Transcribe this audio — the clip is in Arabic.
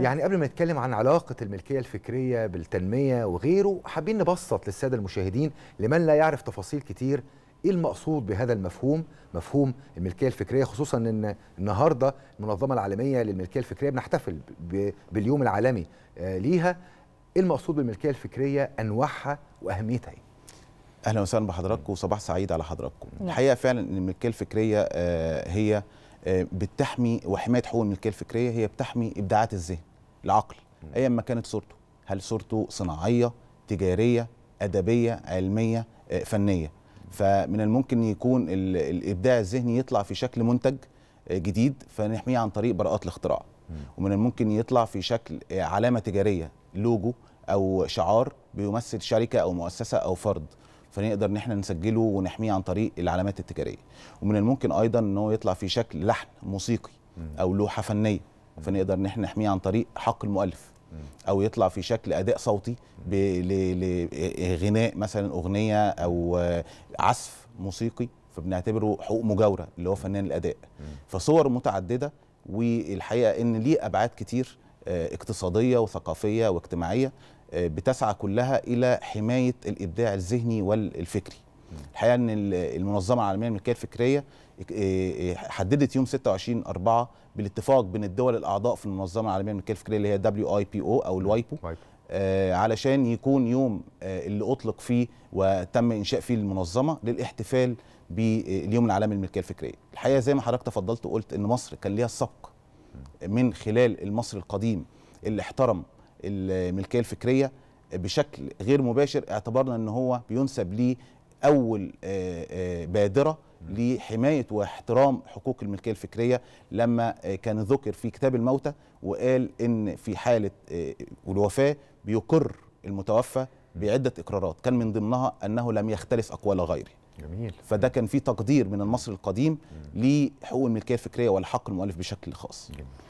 يعني قبل ما نتكلم عن علاقة الملكية الفكرية بالتنمية وغيره حابين نبسط للسادة المشاهدين لمن لا يعرف تفاصيل كتير ايه المقصود بهذا المفهوم مفهوم الملكيه الفكريه خصوصا ان النهارده المنظمه العالميه للملكيه الفكريه بنحتفل باليوم العالمي آه، ليها ايه المقصود بالملكيه الفكريه انواعها واهميتها ايه اهلا وسهلا بحضراتكم وصباح سعيد على حضراتكم نعم. الحقيقه فعلا ان الملكيه الفكريه آه، هي آه، بتحمي وحمايه حقوق الملكيه الفكريه هي بتحمي ابداعات الذهن العقل ايا ما كانت صورته هل صورته صناعيه تجاريه ادبيه علميه آه، فنيه فمن الممكن يكون الابداع الذهني يطلع في شكل منتج آه، جديد فنحميه عن طريق براءات الاختراع ومن الممكن يطلع في شكل علامه تجاريه لوجو او شعار بيمثل شركه او مؤسسه او فرد فنقدر ان احنا نسجله ونحميه عن طريق العلامات التجاريه ومن الممكن ايضا ان هو يطلع في شكل لحن موسيقي او لوحه فنيه فنقدر ان احنا نحميه عن طريق حق المؤلف او يطلع في شكل اداء صوتي لغناء مثلا اغنيه او عزف موسيقي فبنعتبره حقوق مجاوره اللي هو فنان الاداء فصور متعدده والحقيقه ان ليه ابعاد كتير آه، اقتصاديه وثقافيه واجتماعيه آه، بتسعى كلها الى حمايه الابداع الذهني والفكري. الحقيقه ان المنظمه العالميه للملكيه الفكريه آه، حددت يوم 26 4 بالاتفاق بين الدول الاعضاء في المنظمه العالميه للملكيه الفكريه اللي هي دبليو اي بي او او الوايبو علشان يكون يوم اللي اطلق فيه وتم انشاء فيه المنظمه للاحتفال باليوم العالمي للملكيه الفكريه. الحقيقه زي ما حضرتك تفضلت وقلت ان مصر كان ليها السبق من خلال المصري القديم اللي احترم الملكيه الفكريه بشكل غير مباشر اعتبرنا ان هو بينسب ليه اول آه، آه، بادره لحمايه واحترام حقوق الملكيه الفكريه لما آه، كان ذكر في كتاب الموتى وقال ان في حاله الوفاه بيقر المتوفى بعده اقرارات كان من ضمنها انه لم يختلف اقوال غيره جميل فده كان في تقدير من المصري القديم لحقوق الملكيه الفكريه ولحق المؤلف بشكل خاص جميل.